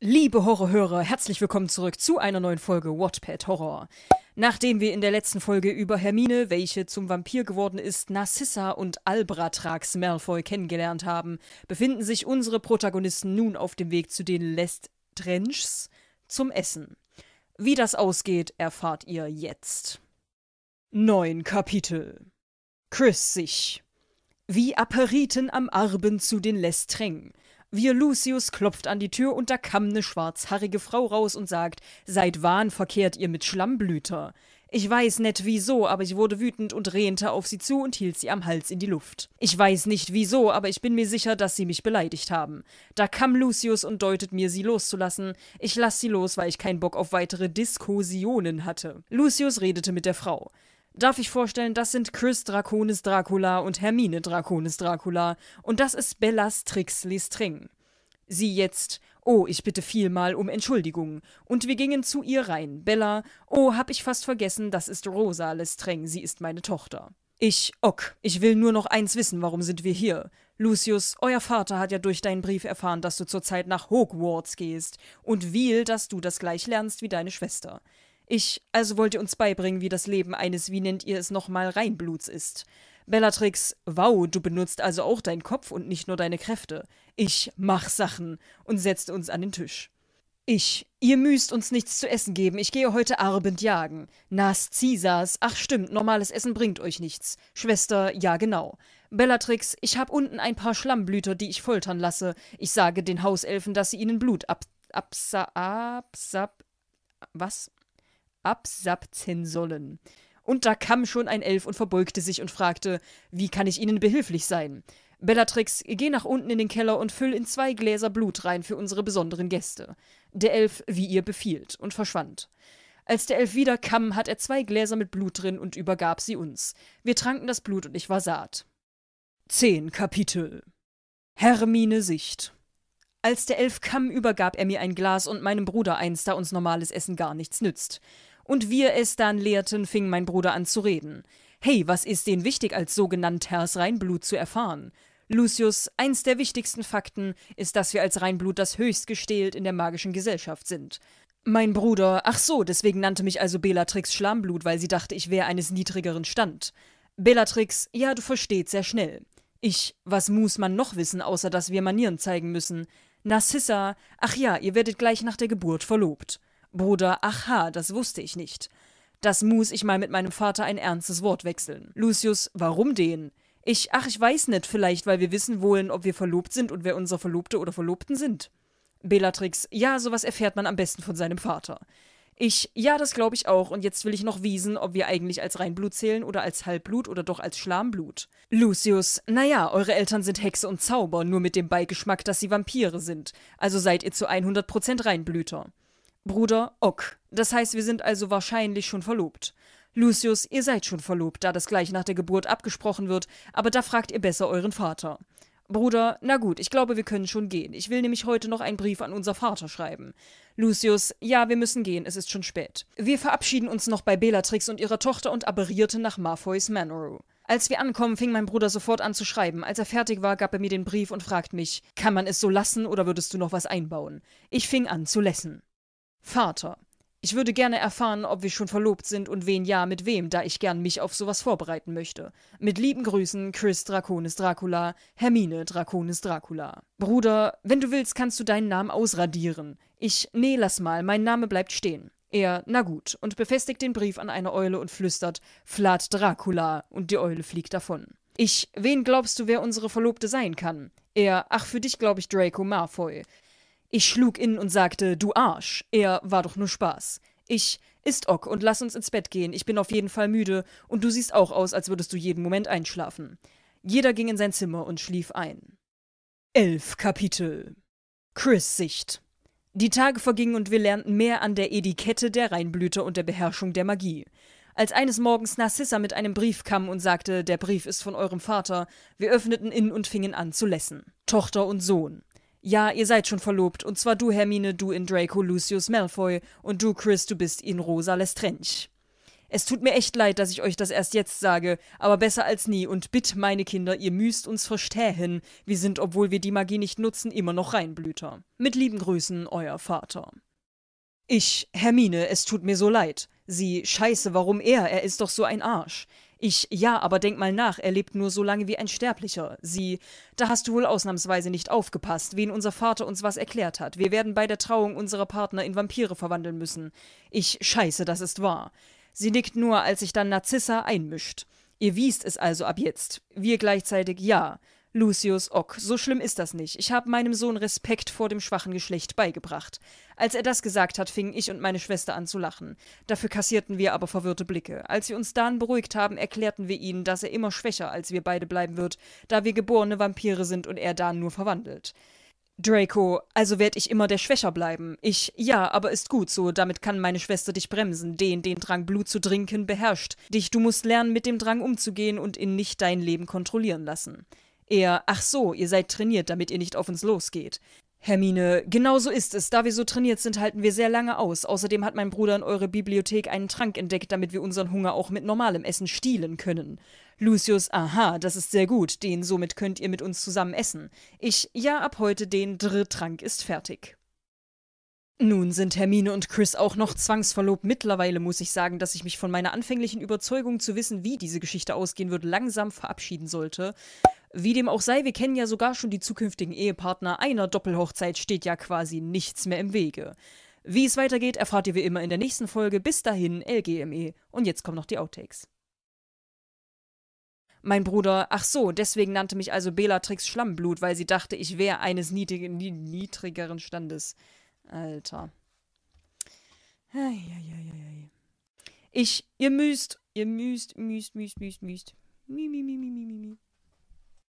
Liebe Horrorhörer, herzlich willkommen zurück zu einer neuen Folge Wattpad Horror. Nachdem wir in der letzten Folge über Hermine, welche zum Vampir geworden ist, Narcissa und Albratrax Malfoy kennengelernt haben, befinden sich unsere Protagonisten nun auf dem Weg zu den Lestrenchs zum Essen. Wie das ausgeht, erfahrt ihr jetzt. 9 Kapitel Chris sich Wie Aperiten am Arben zu den Lestreng wir Lucius klopft an die Tür und da kam eine schwarzhaarige Frau raus und sagt, seit wann verkehrt ihr mit Schlammblüter. Ich weiß nicht wieso, aber ich wurde wütend und rente auf sie zu und hielt sie am Hals in die Luft. Ich weiß nicht wieso, aber ich bin mir sicher, dass sie mich beleidigt haben. Da kam Lucius und deutet mir, sie loszulassen. Ich lass sie los, weil ich keinen Bock auf weitere Diskussionen hatte. Lucius redete mit der Frau darf ich vorstellen, das sind Chris Draconis Dracula und Hermine Draconis Dracula. Und das ist Bellas Trix Lestring. Sie jetzt, oh, ich bitte vielmal um Entschuldigung. Und wir gingen zu ihr rein. Bella, oh, hab ich fast vergessen, das ist Rosa Lestring, sie ist meine Tochter. Ich, ok, ich will nur noch eins wissen, warum sind wir hier? Lucius, euer Vater hat ja durch deinen Brief erfahren, dass du zurzeit nach Hogwarts gehst und will, dass du das gleich lernst wie deine Schwester. Ich also wollt ihr uns beibringen, wie das Leben eines, wie nennt ihr es nochmal, Reinbluts ist. Bellatrix, wow, du benutzt also auch deinen Kopf und nicht nur deine Kräfte. Ich mach Sachen und setzte uns an den Tisch. Ich, ihr müsst uns nichts zu essen geben, ich gehe heute Abend jagen. Nas Cisas, ach stimmt, normales Essen bringt euch nichts. Schwester, ja genau. Bellatrix, ich hab unten ein paar Schlammblüter, die ich foltern lasse. Ich sage den Hauselfen, dass sie ihnen Blut ab... absa... absa... was? absapzen sollen. Und da kam schon ein Elf und verbeugte sich und fragte, wie kann ich Ihnen behilflich sein? Bellatrix, geh nach unten in den Keller und füll in zwei Gläser Blut rein für unsere besonderen Gäste. Der Elf, wie ihr befiehlt, und verschwand. Als der Elf wieder kam, hat er zwei Gläser mit Blut drin und übergab sie uns. Wir tranken das Blut und ich war saat. Zehn Kapitel Hermine Sicht als der Elf kam, übergab er mir ein Glas und meinem Bruder eins, da uns normales Essen gar nichts nützt. Und wir es dann leerten, fing mein Bruder an zu reden. Hey, was ist denen wichtig, als sogenannt Herrs Rheinblut zu erfahren? Lucius, eins der wichtigsten Fakten ist, dass wir als Rheinblut das höchst gestählt in der magischen Gesellschaft sind. Mein Bruder, ach so, deswegen nannte mich also Bellatrix Schlamblut, weil sie dachte, ich wäre eines niedrigeren Stand. Bellatrix, ja, du verstehst sehr schnell. Ich, was muß man noch wissen, außer dass wir Manieren zeigen müssen? Narcissa, ach ja, ihr werdet gleich nach der Geburt verlobt. Bruder, ach ha, das wusste ich nicht. Das muß ich mal mit meinem Vater ein ernstes Wort wechseln. Lucius, warum den? Ich, ach, ich weiß nicht, vielleicht, weil wir wissen wollen, ob wir verlobt sind und wer unser Verlobte oder Verlobten sind. Bellatrix, ja, sowas erfährt man am besten von seinem Vater. Ich, ja, das glaube ich auch. Und jetzt will ich noch wiesen, ob wir eigentlich als Reinblut zählen oder als Halbblut oder doch als Schlamblut. Lucius, naja, eure Eltern sind Hexe und Zauber, nur mit dem Beigeschmack, dass sie Vampire sind. Also seid ihr zu 100% Reinblüter. Bruder, ok. Das heißt, wir sind also wahrscheinlich schon verlobt. Lucius, ihr seid schon verlobt, da das gleich nach der Geburt abgesprochen wird, aber da fragt ihr besser euren Vater. Bruder, na gut, ich glaube, wir können schon gehen. Ich will nämlich heute noch einen Brief an unser Vater schreiben. Lucius, ja, wir müssen gehen, es ist schon spät. Wir verabschieden uns noch bei Bellatrix und ihrer Tochter und aberrierten nach Malfoys Manor. Als wir ankommen, fing mein Bruder sofort an zu schreiben. Als er fertig war, gab er mir den Brief und fragt mich, kann man es so lassen oder würdest du noch was einbauen? Ich fing an zu lassen. Vater, ich würde gerne erfahren, ob wir schon verlobt sind und wen ja mit wem, da ich gern mich auf sowas vorbereiten möchte. Mit lieben Grüßen, Chris Draconis Dracula, Hermine Draconis Dracula. Bruder, wenn du willst, kannst du deinen Namen ausradieren. Ich, nee, lass mal, mein Name bleibt stehen. Er, na gut, und befestigt den Brief an eine Eule und flüstert, Flat Dracula, und die Eule fliegt davon. Ich, wen glaubst du, wer unsere Verlobte sein kann? Er, ach, für dich glaube ich Draco Marfoy. Ich schlug in und sagte, du Arsch. Er war doch nur Spaß. Ich, ist Ock und lass uns ins Bett gehen, ich bin auf jeden Fall müde und du siehst auch aus, als würdest du jeden Moment einschlafen. Jeder ging in sein Zimmer und schlief ein. Elf Kapitel. Chris Sicht. Die Tage vergingen und wir lernten mehr an der Etikette der Reinblüter und der Beherrschung der Magie. Als eines Morgens Narcissa mit einem Brief kam und sagte, der Brief ist von eurem Vater, wir öffneten ihn und fingen an zu lässen. Tochter und Sohn. Ja, ihr seid schon verlobt, und zwar du, Hermine, du in Draco Lucius Malfoy, und du, Chris, du bist in Rosa Lestrange. Es tut mir echt leid, dass ich euch das erst jetzt sage, aber besser als nie, und bitt, meine Kinder, ihr müsst uns verstähen, wir sind, obwohl wir die Magie nicht nutzen, immer noch Reinblüter. Mit lieben Grüßen, euer Vater. Ich, Hermine, es tut mir so leid. Sie, scheiße, warum er? Er ist doch so ein Arsch. Ich, ja, aber denk mal nach, er lebt nur so lange wie ein Sterblicher. Sie, da hast du wohl ausnahmsweise nicht aufgepasst, wen unser Vater uns was erklärt hat. Wir werden bei der Trauung unserer Partner in Vampire verwandeln müssen. Ich scheiße, das ist wahr. Sie nickt nur, als sich dann Narzissa einmischt. Ihr wiest es also ab jetzt. Wir gleichzeitig ja. Lucius Ock, so schlimm ist das nicht. Ich habe meinem Sohn Respekt vor dem schwachen Geschlecht beigebracht. Als er das gesagt hat, fingen ich und meine Schwester an zu lachen. Dafür kassierten wir aber verwirrte Blicke. Als wir uns dann beruhigt haben, erklärten wir ihnen, dass er immer schwächer als wir beide bleiben wird, da wir geborene Vampire sind und er Dan nur verwandelt. Draco, also werde ich immer der Schwächer bleiben. Ich, ja, aber ist gut so, damit kann meine Schwester dich bremsen, den den Drang Blut zu trinken beherrscht. Dich, du musst lernen, mit dem Drang umzugehen und ihn nicht dein Leben kontrollieren lassen. Er, ach so, ihr seid trainiert, damit ihr nicht auf uns losgeht. Hermine, genau so ist es. Da wir so trainiert sind, halten wir sehr lange aus. Außerdem hat mein Bruder in eurer Bibliothek einen Trank entdeckt, damit wir unseren Hunger auch mit normalem Essen stehlen können. Lucius, aha, das ist sehr gut. Den somit könnt ihr mit uns zusammen essen. Ich, ja, ab heute den Drittrank ist fertig. Nun sind Hermine und Chris auch noch zwangsverlobt. Mittlerweile muss ich sagen, dass ich mich von meiner anfänglichen Überzeugung zu wissen, wie diese Geschichte ausgehen wird, langsam verabschieden sollte. Wie dem auch sei, wir kennen ja sogar schon die zukünftigen Ehepartner. Einer Doppelhochzeit steht ja quasi nichts mehr im Wege. Wie es weitergeht, erfahrt ihr wie immer in der nächsten Folge. Bis dahin, LGME. Und jetzt kommen noch die Outtakes. Mein Bruder, ach so, deswegen nannte mich also Bellatrix Schlammblut, weil sie dachte, ich wäre eines niedrig niedrigeren Standes. Alter. Eieieiei. Ich, ihr müsst, ihr müsst, müsst, müsst, müsst, müsst. Mi, mi, mi, mi, mi, mi.